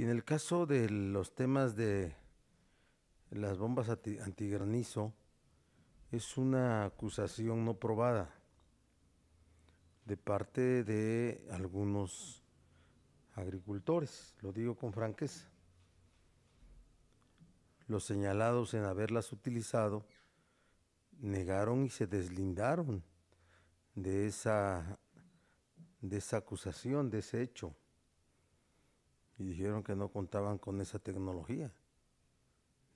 Y en el caso de los temas de las bombas antigranizo, es una acusación no probada de parte de algunos agricultores, lo digo con franqueza. Los señalados en haberlas utilizado negaron y se deslindaron de esa, de esa acusación, de ese hecho y dijeron que no contaban con esa tecnología.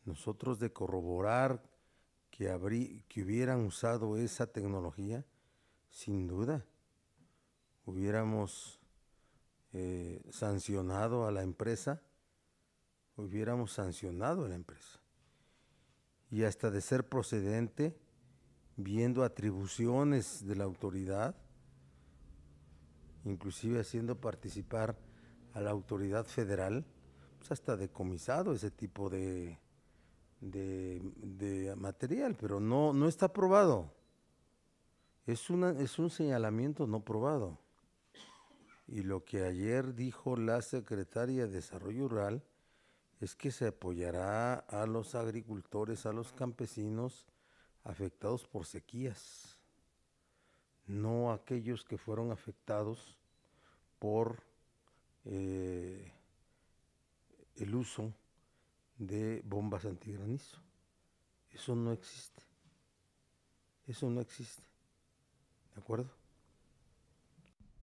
Nosotros de corroborar que, que hubieran usado esa tecnología, sin duda, hubiéramos eh, sancionado a la empresa, hubiéramos sancionado a la empresa. Y hasta de ser procedente, viendo atribuciones de la autoridad, inclusive haciendo participar a la autoridad federal, pues hasta decomisado ese tipo de, material, pero no, no está probado. Es, una, es un señalamiento no probado. Y lo que ayer dijo la secretaria de Desarrollo Rural es que se apoyará a los agricultores, a los campesinos afectados por sequías, no aquellos que fueron afectados por eh, el uso de bombas antigranizo. Eso no existe. Eso no existe. ¿De acuerdo?